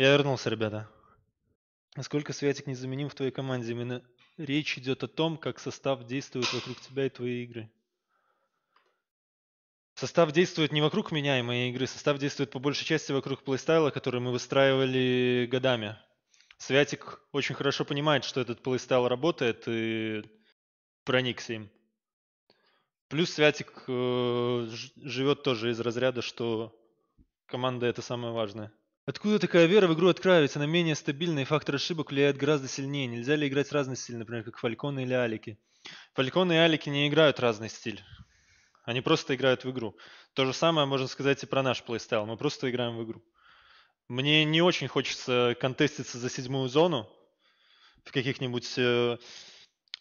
Я вернулся, ребята. Насколько Святик незаменим в твоей команде? Именно речь идет о том, как состав действует вокруг тебя и твоей игры. Состав действует не вокруг меня и моей игры, состав действует по большей части вокруг плейстайла, который мы выстраивали годами. Святик очень хорошо понимает, что этот плейстайл работает и проникся им. Плюс Святик э, живет тоже из разряда, что команда это самое важное. Откуда такая вера в игру от Она менее стабильна, и фактор ошибок влияет гораздо сильнее. Нельзя ли играть разный стиль, например, как Фальконы или Алики? Фальконы и Алики не играют разный стиль. Они просто играют в игру. То же самое можно сказать и про наш плейстайл. Мы просто играем в игру. Мне не очень хочется контеститься за седьмую зону в каких-нибудь... Э,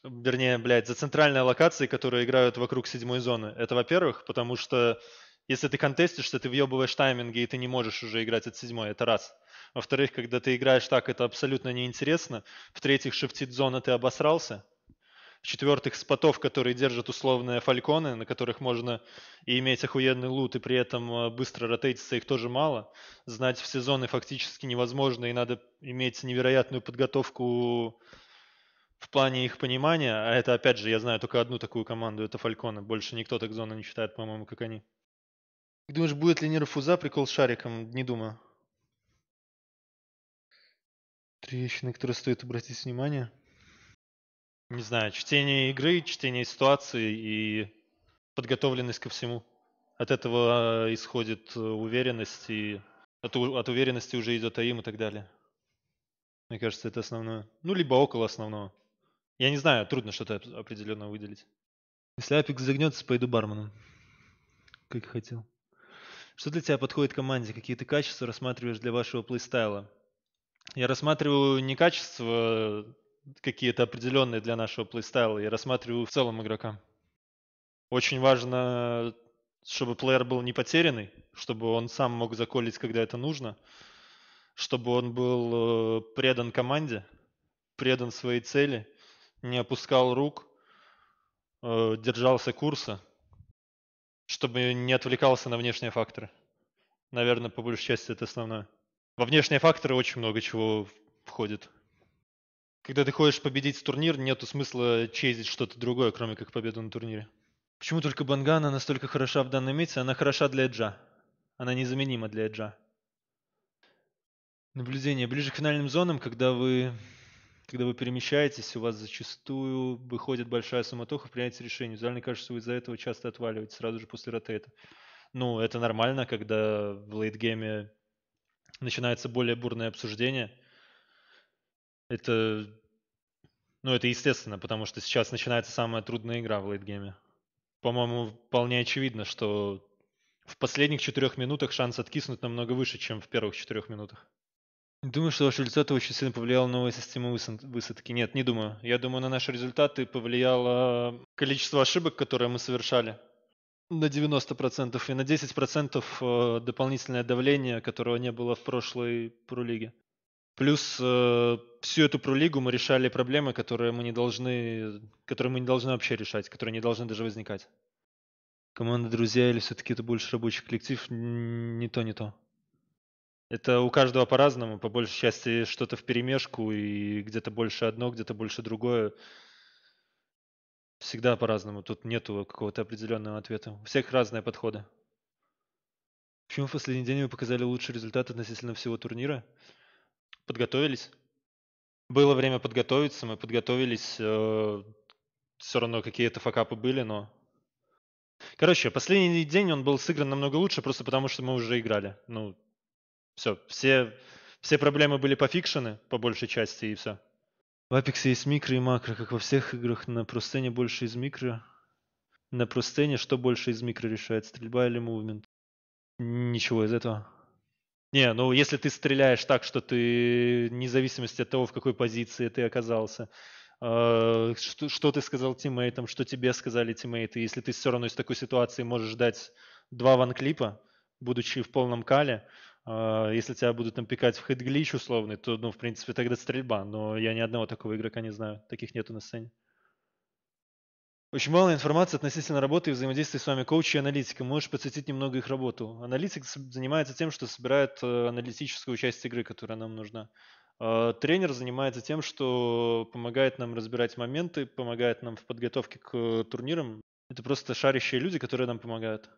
вернее, блядь, за центральные локации, которые играют вокруг седьмой зоны. Это во-первых, потому что если ты контестишься, ты въебываешь тайминги, и ты не можешь уже играть от седьмой, это раз. Во-вторых, когда ты играешь так, это абсолютно неинтересно. В-третьих, шифтит зона, ты обосрался. В-четвертых, спотов, которые держат условные фальконы, на которых можно и иметь охуенный лут, и при этом э, быстро ротейтиться, их тоже мало. Знать все зоны фактически невозможно, и надо иметь невероятную подготовку в плане их понимания. А это, опять же, я знаю только одну такую команду, это фальконы. Больше никто так зоны не считает, по-моему, как они. Как думаешь, будет ли нерфуза прикол с шариком? Не думаю. Три вещи, на которые стоит обратить внимание. Не знаю, чтение игры, чтение ситуации и подготовленность ко всему. От этого а, исходит э, уверенность, и от, от уверенности уже идет АИМ и так далее. Мне кажется, это основное. Ну, либо около основного. Я не знаю, трудно что-то определенно выделить. Если Апик загнется, пойду барменом. Как хотел. Что для тебя подходит команде? Какие ты качества рассматриваешь для вашего плейстайла? Я рассматриваю не качества какие-то определенные для нашего плейстайла, я рассматриваю в целом игрока. Очень важно, чтобы плеер был не потерянный, чтобы он сам мог заколить, когда это нужно, чтобы он был э, предан команде, предан своей цели, не опускал рук, э, держался курса – чтобы не отвлекался на внешние факторы. Наверное, по большей части это основное. Во внешние факторы очень много чего входит. Когда ты хочешь победить турнир, нету смысла чезить что-то другое, кроме как победу на турнире. Почему только Бангана настолько хороша в данной миссии, Она хороша для Эджа. Она незаменима для Эджа. Наблюдение. Ближе к финальным зонам, когда вы когда вы перемещаетесь, у вас зачастую выходит большая суматоха в принятии решений. Визуально кажется, вы из-за этого часто отваливаете сразу же после ротейта. Ну, это нормально, когда в лейтгейме начинается более бурное обсуждение. Это, ну, это естественно, потому что сейчас начинается самая трудная игра в лейтгейме. По-моему, вполне очевидно, что в последних четырех минутах шанс откиснуть намного выше, чем в первых четырех минутах. Думаю, что ваш результат очень сильно повлиял на новую систему высадки. Нет, не думаю. Я думаю, на наши результаты повлияло количество ошибок, которые мы совершали на 90% и на 10% э, дополнительное давление, которого не было в прошлой пролиге. Плюс э, всю эту пролигу мы решали проблемы, которые мы не должны, которые мы не должны вообще решать, которые не должны даже возникать. Команда друзья или все-таки это больше рабочий коллектив, не то, не то. Это у каждого по-разному, по большей части что-то в перемешку и где-то больше одно, где-то больше другое. Всегда по-разному, тут нету какого-то определенного ответа. У всех разные подходы. Почему в последний день вы показали лучший результат относительно всего турнира? Подготовились. Было время подготовиться, мы подготовились. Э, все равно какие-то факапы были, но... Короче, последний день он был сыгран намного лучше, просто потому что мы уже играли. Ну, все, все, все проблемы были пофикшены, по большей части, и все. В Apex есть микро и макро, как во всех играх. На простыне больше из микро. На простыне что больше из микро решает, стрельба или мувмент? Ничего из этого. Не, ну если ты стреляешь так, что ты, вне зависимости от того, в какой позиции ты оказался, э, что, что ты сказал тиммейтам, что тебе сказали тиммейты, если ты все равно из такой ситуации можешь дать два ванклипа, будучи в полном кале, а, если тебя будут там пикать в хит-глич условный, то, ну, в принципе, тогда стрельба. Но я ни одного такого игрока не знаю. Таких нету на сцене. Очень мало информации относительно работы и взаимодействия с вами коуча и аналитика. Можешь подсветить немного их работу. Аналитик занимается тем, что собирает э, аналитическую часть игры, которая нам нужна. А, тренер занимается тем, что помогает нам разбирать моменты, помогает нам в подготовке к турнирам. Это просто шарящие люди, которые нам помогают.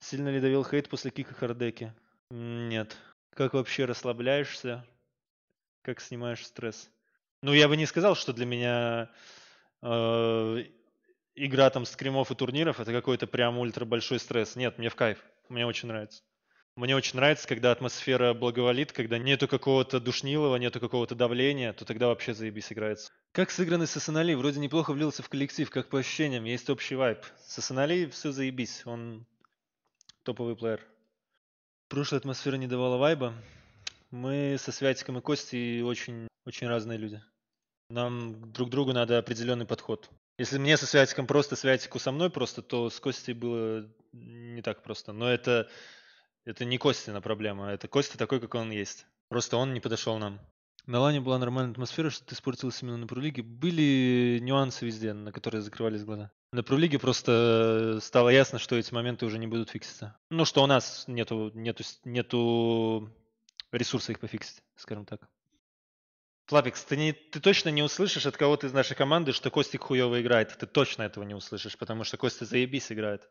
Сильно ли давил хейт после кика Хардеки? Нет. Как вообще расслабляешься? Как снимаешь стресс? Ну, я бы не сказал, что для меня э, игра там скримов и турниров это какой-то прям ультра большой стресс. Нет, мне в кайф. Мне очень нравится. Мне очень нравится, когда атмосфера благоволит, когда нету какого-то душнилого, нету какого-то давления, то тогда вообще заебись играется. Как сыграны Сосанали? Вроде неплохо влился в коллектив, как по ощущениям, есть общий вайб. Сосанали все заебись, он топовый плеер прошлая атмосфера не давала вайба. Мы со Святиком и Костей очень, очень разные люди. Нам друг другу надо определенный подход. Если мне со Святиком просто, Святику со мной просто, то с Костей было не так просто. Но это, это не Костина проблема, это Костя такой, как он есть. Просто он не подошел нам. На Лане была нормальная атмосфера, что ты испортился именно на пролиге. Были нюансы везде, на которые закрывались глаза. На Пролиге просто э, стало ясно, что эти моменты уже не будут фикситься. Ну, что у нас нету, нету, нету ресурса их пофиксить, скажем так. Флапикс, ты, не, ты точно не услышишь от кого-то из нашей команды, что Костик хуево играет. Ты точно этого не услышишь, потому что Костя заебись играет.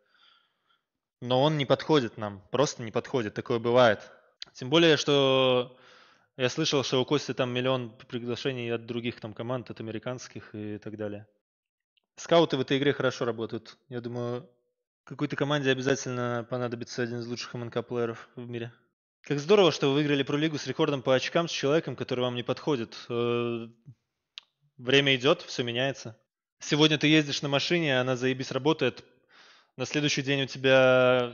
Но он не подходит нам, просто не подходит, такое бывает. Тем более, что я слышал, что у Кости там миллион приглашений от других там команд, от американских и так далее. Скауты в этой игре хорошо работают. Я думаю, какой-то команде обязательно понадобится один из лучших МНК-плееров в мире. Как здорово, что вы выиграли пролигу с рекордом по очкам с человеком, который вам не подходит. Э, время идет, все меняется. Сегодня ты ездишь на машине, она заебись работает. На следующий день у тебя...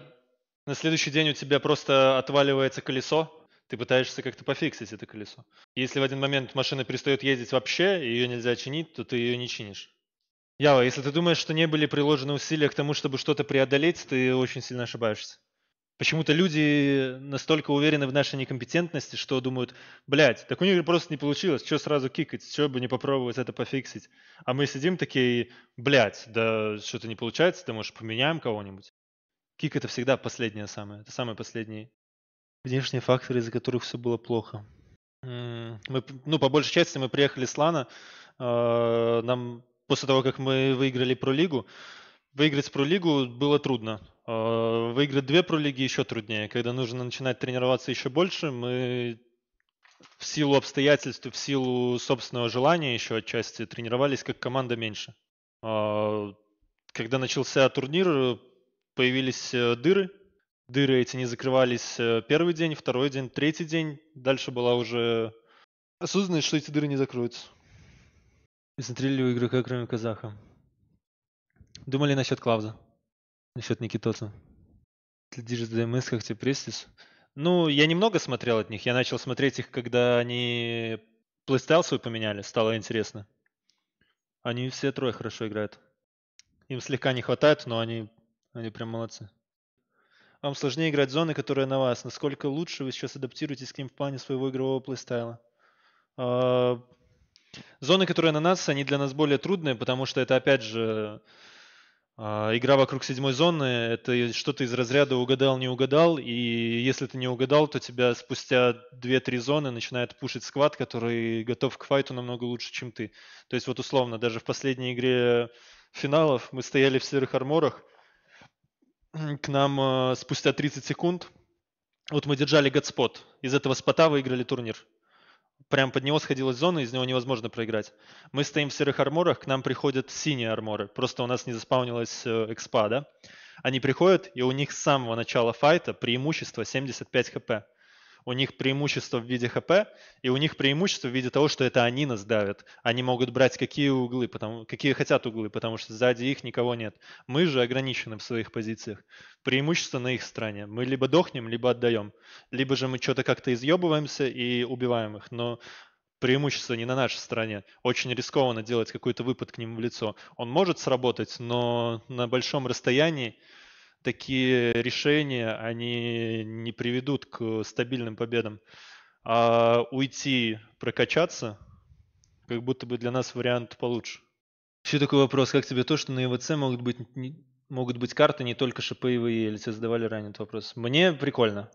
На следующий день у тебя просто отваливается колесо, ты пытаешься как-то пофиксить это колесо. Если в один момент машина перестает ездить вообще, и ее нельзя чинить, то ты ее не чинишь. Ява, если ты думаешь, что не были приложены усилия к тому, чтобы что-то преодолеть, ты очень сильно ошибаешься. Почему-то люди настолько уверены в нашей некомпетентности, что думают, блядь, так у них просто не получилось, что сразу кикать, что бы не попробовать это пофиксить. А мы сидим такие, блядь, да что-то не получается, да может поменяем кого-нибудь. Кик это всегда последнее самое, это самый последний Внешние факторы, из-за которых все было плохо. Мы, ну, по большей части мы приехали с Лана, а, нам после того, как мы выиграли пролигу, выиграть пролигу было трудно. А, выиграть две пролиги еще труднее. Когда нужно начинать тренироваться еще больше, мы в силу обстоятельств, в силу собственного желания еще отчасти тренировались как команда меньше. А, когда начался турнир, появились э, дыры. Дыры эти не закрывались э, первый день, второй день, третий день. Дальше была уже осознанность, что эти дыры не закроются и смотрели у игрока, кроме казаха. Думали насчет Клавза, насчет Никитоса. Следишь за ДМС, как тебе престис? Ну, я немного смотрел от них. Я начал смотреть их, когда они плейстайл свой поменяли. Стало интересно. Они все трое хорошо играют. Им слегка не хватает, но они, они прям молодцы. Вам сложнее играть зоны, которые на вас. Насколько лучше вы сейчас адаптируетесь к ним в плане своего игрового плейстайла? А, Зоны, которые на нас, они для нас более трудные, потому что это, опять же, а, игра вокруг седьмой зоны. Это что-то из разряда угадал, не угадал. И если ты не угадал, то тебя спустя 2-3 зоны начинает пушить сквад, который готов к файту намного лучше, чем ты. То есть вот условно, даже в последней игре финалов мы стояли в серых арморах. К нам а, спустя 30 секунд вот мы держали гадспот. Из этого спота выиграли турнир прям под него сходилась зона, из него невозможно проиграть. Мы стоим в серых арморах, к нам приходят синие арморы. Просто у нас не заспаунилась э, экспа, да? Они приходят, и у них с самого начала файта преимущество 75 хп у них преимущество в виде ХП, и у них преимущество в виде того, что это они нас давят. Они могут брать какие углы, потому, какие хотят углы, потому что сзади их никого нет. Мы же ограничены в своих позициях. Преимущество на их стороне. Мы либо дохнем, либо отдаем. Либо же мы что-то как-то изъебываемся и убиваем их. Но преимущество не на нашей стороне. Очень рискованно делать какой-то выпад к ним в лицо. Он может сработать, но на большом расстоянии такие решения, они не приведут к стабильным победам. А уйти, прокачаться, как будто бы для нас вариант получше. Еще такой вопрос, как тебе то, что на ИВЦ могут быть, не, могут быть карты не только ШП и ВИ, или тебе задавали ранее этот вопрос? Мне прикольно.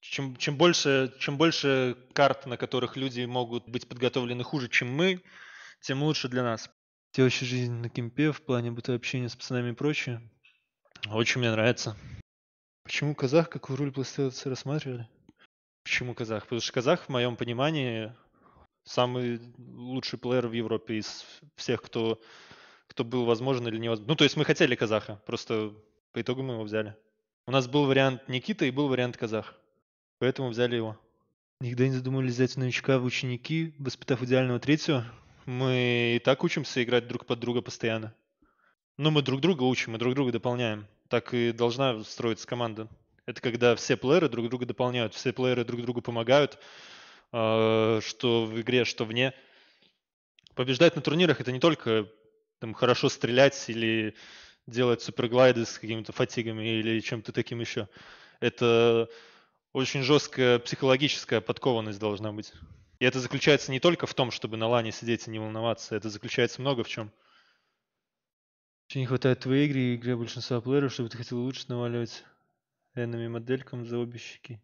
Чем, чем, больше, чем больше карт, на которых люди могут быть подготовлены хуже, чем мы, тем лучше для нас. У вообще жизнь на кемпе в плане общения с пацанами и прочее? Очень мне нравится. Почему казах как в руль PlayStation рассматривали? Почему казах? Потому что казах, в моем понимании, самый лучший плеер в Европе из всех, кто, кто был возможен или невозможен. Ну, то есть мы хотели казаха, просто по итогу мы его взяли. У нас был вариант Никита и был вариант казах, поэтому взяли его. Никогда не задумывались взять новичка в ученики, воспитав идеального третьего? Мы и так учимся играть друг под друга постоянно. Ну, мы друг друга учим, мы друг друга дополняем. Так и должна строиться команда. Это когда все плееры друг друга дополняют, все плееры друг другу помогают, а, что в игре, что вне. Побеждать на турнирах это не только там, хорошо стрелять или делать суперглайды с какими-то фатигами или чем-то таким еще. Это очень жесткая психологическая подкованность должна быть. И это заключается не только в том, чтобы на лане сидеть и не волноваться, это заключается много в чем. Еще не хватает твоей игры и игре большинства плееров, чтобы ты хотел лучше наваливать энными моделькам за обе щеки.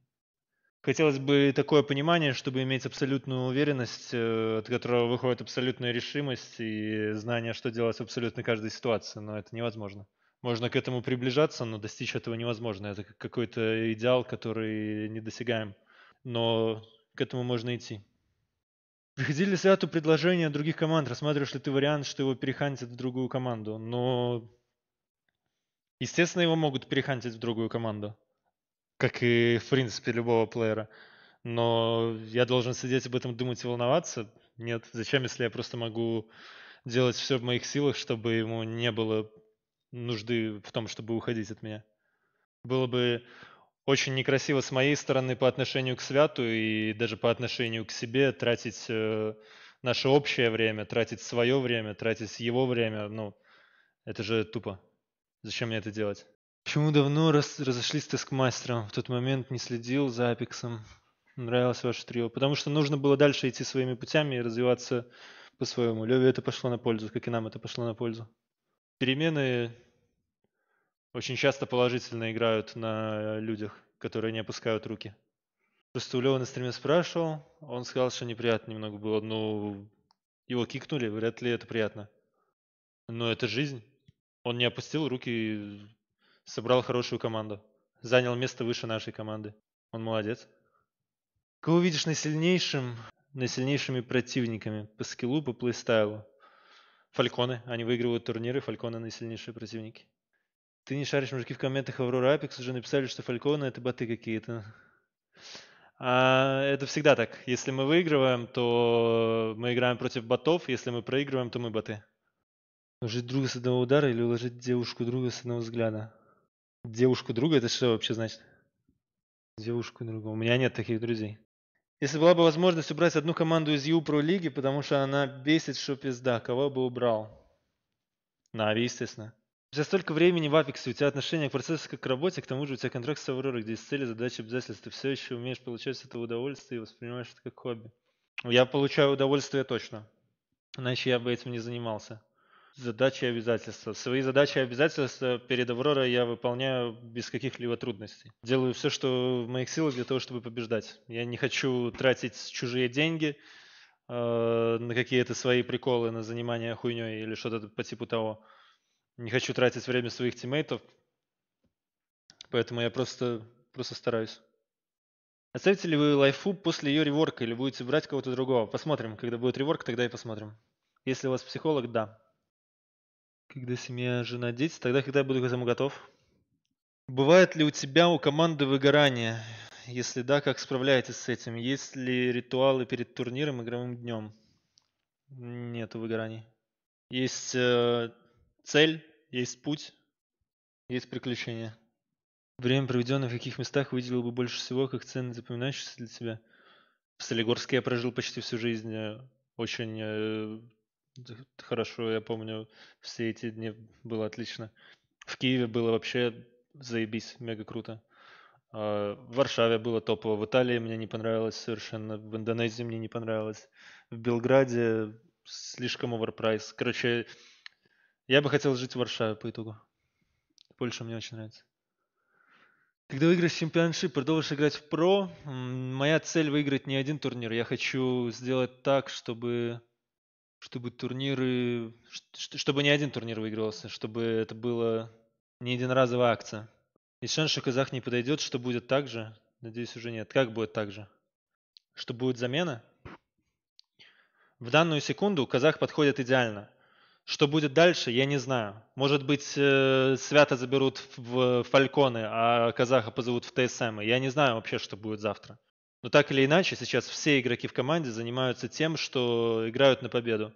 Хотелось бы такое понимание, чтобы иметь абсолютную уверенность, э, от которого выходит абсолютная решимость и знание, что делать в абсолютно каждой ситуации, но это невозможно. Можно к этому приближаться, но достичь этого невозможно. Это какой-то идеал, который недосягаем. Но к этому можно идти. Приходили ли Сиату предложения от других команд? Рассматриваешь ли ты вариант, что его перехантят в другую команду? Но, естественно, его могут перехантить в другую команду, как и, в принципе, любого плеера. Но я должен сидеть об этом думать и волноваться? Нет. Зачем, если я просто могу делать все в моих силах, чтобы ему не было нужды в том, чтобы уходить от меня? Было бы очень некрасиво с моей стороны по отношению к святу и даже по отношению к себе тратить э, наше общее время, тратить свое время, тратить его время. Ну, это же тупо. Зачем мне это делать? Почему давно раз, разошлись ты с мастером? В тот момент не следил за Апексом. Нравилось ваше трио. Потому что нужно было дальше идти своими путями и развиваться по-своему. Леве это пошло на пользу, как и нам это пошло на пользу. Перемены очень часто положительно играют на людях, которые не опускают руки. Просто у Лева на стриме спрашивал, он сказал, что неприятно немного было. Ну, его кикнули, вряд ли это приятно. Но это жизнь. Он не опустил руки, собрал хорошую команду. Занял место выше нашей команды. Он молодец. Кого видишь на сильнейшим, сильнейшими противниками по скиллу, по плейстайлу? Фальконы. Они выигрывают турниры, фальконы наисильнейшие противники. Ты не шаришь, мужики в комментах Аврора Апекс уже написали, что Фалькона это боты какие-то. А, это всегда так. Если мы выигрываем, то мы играем против ботов. Если мы проигрываем, то мы боты. Уложить друга с одного удара или уложить девушку друга с одного взгляда? Девушку друга это что вообще значит? Девушку друга. У меня нет таких друзей. Если была бы возможность убрать одну команду из ю про лиги, потому что она бесит, что пизда, кого бы убрал? Нави, естественно. За столько времени в Apex, у тебя отношение к процессу как к работе, к тому же у тебя контракт с Авророй, где есть цели, задачи, обязательства. Ты все еще умеешь получать с этого удовольствие и воспринимаешь это как хобби. Я получаю удовольствие точно. Иначе я бы этим не занимался. Задачи и обязательства. Свои задачи и обязательства перед Авророй я выполняю без каких-либо трудностей. Делаю все, что в моих силах для того, чтобы побеждать. Я не хочу тратить чужие деньги э, на какие-то свои приколы, на занимание хуйней или что-то по типу того не хочу тратить время своих тиммейтов, поэтому я просто, просто стараюсь. Оставите ли вы лайфу после ее реворка или будете брать кого-то другого? Посмотрим, когда будет реворк, тогда и посмотрим. Если у вас психолог, да. Когда семья, жена, дети, тогда когда я буду к этому готов. Бывает ли у тебя, у команды выгорание? Если да, как справляетесь с этим? Есть ли ритуалы перед турниром, игровым днем? Нет выгораний. Есть э, цель, есть путь, есть приключения. Время, проведенное в каких местах, выделил бы больше всего, как ценно запоминающееся для тебя? В Солигорске я прожил почти всю жизнь. Очень э, хорошо, я помню, все эти дни было отлично. В Киеве было вообще заебись, мега круто. Э, в Варшаве было топово, в Италии мне не понравилось совершенно, в Индонезии мне не понравилось, в Белграде слишком overpriced. Короче, я бы хотел жить в Варшаве по итогу. Польша мне очень нравится. Когда выиграешь чемпионшип, продолжишь играть в про. Моя цель выиграть не один турнир. Я хочу сделать так, чтобы, чтобы турниры... Чтобы не один турнир выигрывался, чтобы это было не единоразовая акция. И шанс, что Казах не подойдет, что будет так же? Надеюсь, уже нет. Как будет так же? Что будет замена? В данную секунду Казах подходит идеально. Что будет дальше, я не знаю. Может быть, э, свято заберут в Фальконы, а казаха позовут в ТСМ. Я не знаю вообще, что будет завтра. Но так или иначе, сейчас все игроки в команде занимаются тем, что играют на победу.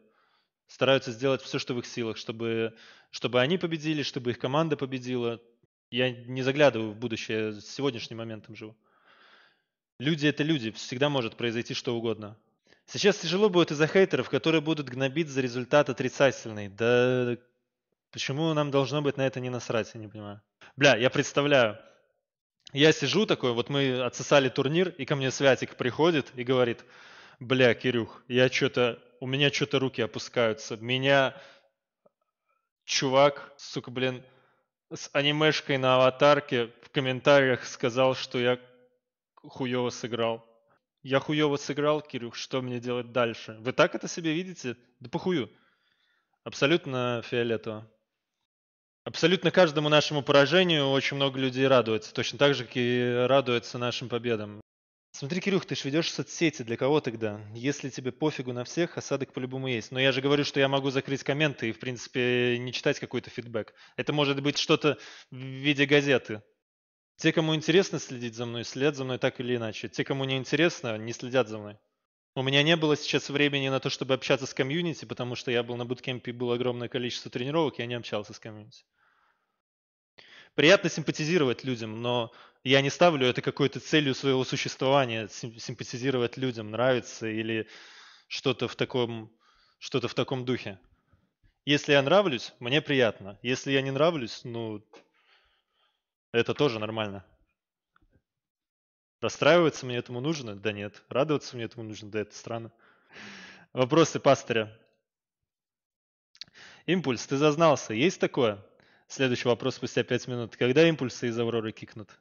Стараются сделать все, что в их силах, чтобы, чтобы они победили, чтобы их команда победила. Я не заглядываю в будущее, с сегодняшним моментом живу. Люди — это люди, всегда может произойти что угодно. Сейчас тяжело будет из-за хейтеров, которые будут гнобить за результат отрицательный. Да почему нам должно быть на это не насрать, я не понимаю. Бля, я представляю. Я сижу такой, вот мы отсосали турнир, и ко мне Святик приходит и говорит, бля, Кирюх, я что-то, у меня что-то руки опускаются. Меня чувак, сука, блин, с анимешкой на аватарке в комментариях сказал, что я хуево сыграл. Я хуево сыграл, Кирюх, что мне делать дальше? Вы так это себе видите? Да похую. Абсолютно фиолетово. Абсолютно каждому нашему поражению очень много людей радуется. Точно так же, как и радуется нашим победам. Смотри, Кирюх, ты же ведешь соцсети. Для кого тогда? Если тебе пофигу на всех, осадок по-любому есть. Но я же говорю, что я могу закрыть комменты и, в принципе, не читать какой-то фидбэк. Это может быть что-то в виде газеты. Те, кому интересно следить за мной, следят за мной так или иначе. Те, кому не интересно, не следят за мной. У меня не было сейчас времени на то, чтобы общаться с комьюнити, потому что я был на буткемпе, было огромное количество тренировок, я не общался с комьюнити. Приятно симпатизировать людям, но я не ставлю это какой-то целью своего существования, симпатизировать людям, нравится или что-то в таком, что-то в таком духе. Если я нравлюсь, мне приятно. Если я не нравлюсь, ну, это тоже нормально. Расстраиваться мне этому нужно? Да нет. Радоваться мне этому нужно? Да это странно. Вопросы пастыря. Импульс, ты зазнался. Есть такое? Следующий вопрос спустя 5 минут. Когда импульсы из Авроры кикнут?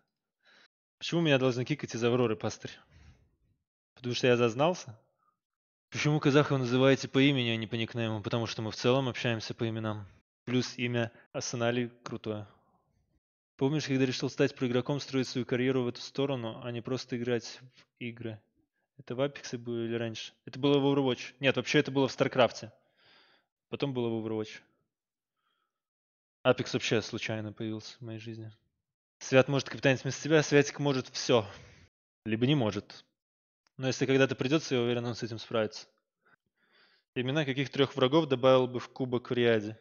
Почему меня должны кикать из Авроры, пастырь? Потому что я зазнался? Почему казаха вы называете по имени, а не по никнейму? Потому что мы в целом общаемся по именам. Плюс имя Асанали крутое. Помнишь, когда решил стать проигроком, строить свою карьеру в эту сторону, а не просто играть в игры? Это в Apex были раньше? Это было в Overwatch. Нет, вообще это было в StarCraft. Потом было в Overwatch. Apex вообще случайно появился в моей жизни. Свят может капитанить вместо себя, Святик может все. Либо не может. Но если когда-то придется, я уверен, он с этим справится. Имена каких трех врагов добавил бы в кубок в Риаде?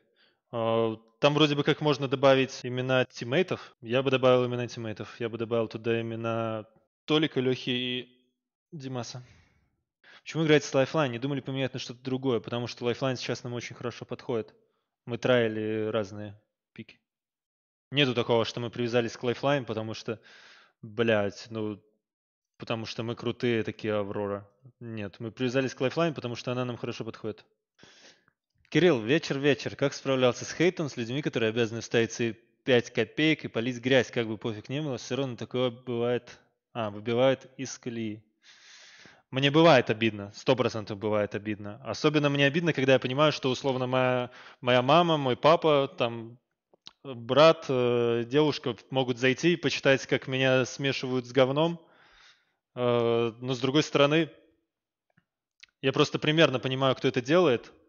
А, там вроде бы как можно добавить имена тиммейтов. Я бы добавил имена тиммейтов. Я бы добавил туда имена Толика, Лехи и Димаса. Почему играть с Lifeline? Не думали поменять на что-то другое, потому что Lifeline сейчас нам очень хорошо подходит. Мы траили разные пики. Нету такого, что мы привязались к Lifeline, потому что, блядь, ну, потому что мы крутые такие Аврора. Нет, мы привязались к Lifeline, потому что она нам хорошо подходит. Кирилл, вечер-вечер. Как справлялся с хейтом, с людьми, которые обязаны вставить свои 5 копеек и полить грязь, как бы пофиг не было, все равно такое бывает, а, выбивает из колеи. Мне бывает обидно, сто процентов бывает обидно. Особенно мне обидно, когда я понимаю, что условно моя, моя мама, мой папа, там брат, э, девушка могут зайти и почитать, как меня смешивают с говном. Э, но с другой стороны, я просто примерно понимаю, кто это делает –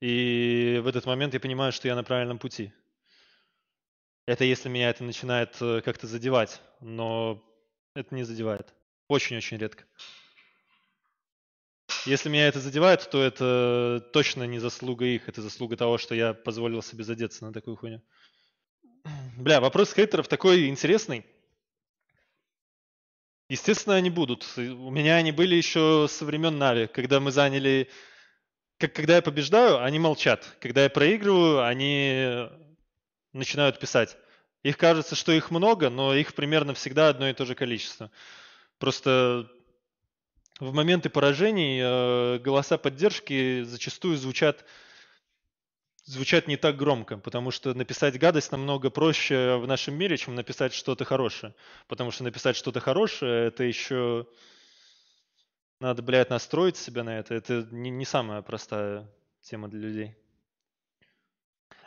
и в этот момент я понимаю, что я на правильном пути. Это если меня это начинает э, как-то задевать, но это не задевает. Очень-очень редко. Если меня это задевает, то это точно не заслуга их, это заслуга того, что я позволил себе задеться на такую хуйню. Бля, вопрос хейтеров такой интересный. Естественно, они будут. У меня они были еще со времен Нави, когда мы заняли как, когда я побеждаю, они молчат. Когда я проигрываю, они начинают писать. Их кажется, что их много, но их примерно всегда одно и то же количество. Просто в моменты поражений э, голоса поддержки зачастую звучат, звучат не так громко, потому что написать гадость намного проще в нашем мире, чем написать что-то хорошее. Потому что написать что-то хорошее – это еще надо, блядь, настроить себя на это. Это не, не самая простая тема для людей.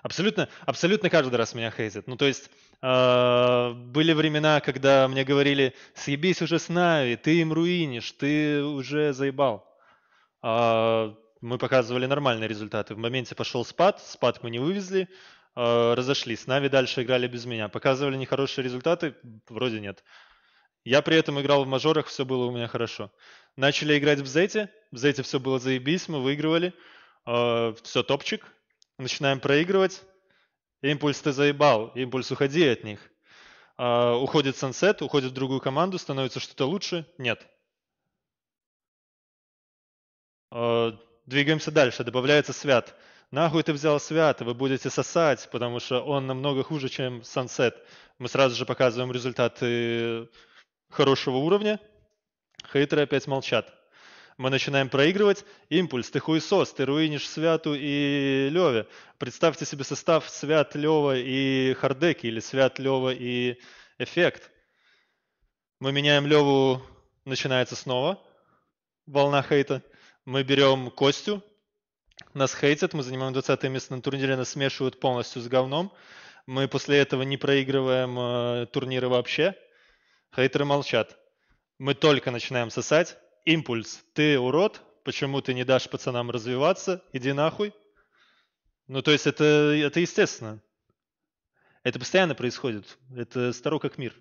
Абсолютно, абсолютно каждый раз меня хейтят. Ну, то есть, э, были времена, когда мне говорили, съебись уже с Нави, ты им руинишь, ты уже заебал. Э, мы показывали нормальные результаты. В моменте пошел спад, спад мы не вывезли, э, разошлись. Нави дальше играли без меня. Показывали нехорошие результаты, вроде нет. Я при этом играл в мажорах, все было у меня хорошо. Начали играть в Зете. В Зете все было заебись, мы выигрывали. Э, а, все топчик. Начинаем проигрывать. Импульс ты заебал. Импульс, уходи от них. Э, уходит Сансет, уходит в другую команду, становится что-то лучше. Нет. Э, двигаемся дальше. Добавляется Свят. Нахуй ты взял Свят, вы будете сосать, потому что он намного хуже, чем Сансет. Мы сразу же показываем результаты э, хорошего уровня, Хейтеры опять молчат. Мы начинаем проигрывать. Импульс, ты хуесос, ты руинишь Святу и Леве. Представьте себе состав Свят, Лева и Хардеки или Свят, Лева и Эффект. Мы меняем Леву, начинается снова волна хейта. Мы берем Костю, нас хейтят, мы занимаем 20 место на турнире, нас смешивают полностью с говном. Мы после этого не проигрываем э, турниры вообще. Хейтеры молчат мы только начинаем сосать. Импульс. Ты урод, почему ты не дашь пацанам развиваться? Иди нахуй. Ну, то есть это, это естественно. Это постоянно происходит. Это старо как мир.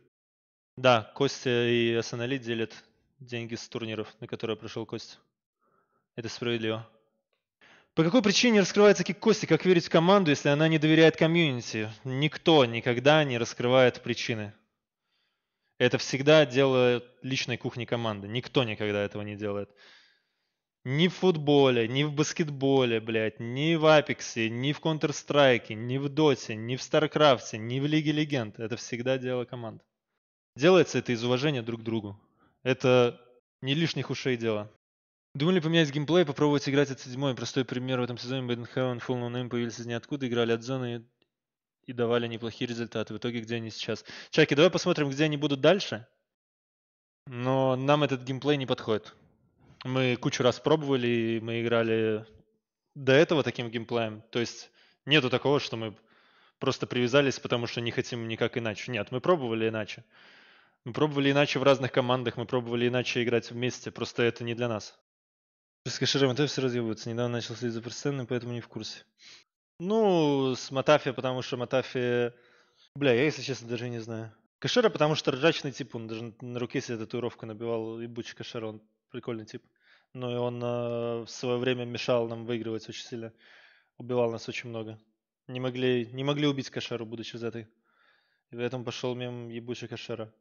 Да, Костя и Асанали делят деньги с турниров, на которые прошел Костя. Это справедливо. По какой причине раскрывается кик Кости, как верить в команду, если она не доверяет комьюнити? Никто никогда не раскрывает причины. Это всегда делает личной кухни команды. Никто никогда этого не делает. Ни в футболе, ни в баскетболе, блядь, ни в Апексе, ни в Counter-Strike, ни в Доте, ни в Старкрафте, ни в Лиге Легенд. Это всегда дело команд. Делается это из уважения друг к другу. Это не лишних ушей дело. Думали поменять геймплей, попробовать играть от седьмой. Простой пример в этом сезоне Бэденхевен, Full No Name появились из ниоткуда, играли от зоны и давали неплохие результаты. В итоге, где они сейчас? Чаки, давай посмотрим, где они будут дальше. Но нам этот геймплей не подходит. Мы кучу раз пробовали, мы играли до этого таким геймплеем. То есть нету такого, что мы просто привязались, потому что не хотим никак иначе. Нет, мы пробовали иначе. Мы пробовали иначе в разных командах, мы пробовали иначе играть вместе, просто это не для нас. С кэшером МТ а все разъебывается. Недавно начал следить за процессами, поэтому не в курсе. Ну, с Матафи, потому что Матафи... Бля, я, если честно, даже не знаю. Кашера, потому что ржачный тип, он даже на руке себе татуировку набивал, и Буч Кашера, он прикольный тип. Ну и он э, в свое время мешал нам выигрывать очень сильно. Убивал нас очень много. Не могли, не могли убить Кашару будучи этой. И поэтому пошел мем ебучий Кашера.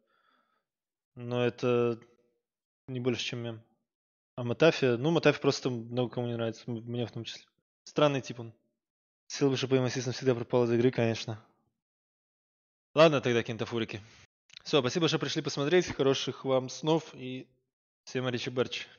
Но это не больше, чем мем. А Матафи, ну Матафи просто много кому не нравится, мне в том числе. Странный тип он. Сил бы, чтобы им, естественно, всегда пропал из игры, конечно. Ладно тогда, кентафурики. Все, спасибо, что пришли посмотреть. Хороших вам снов и всем речи-берчи.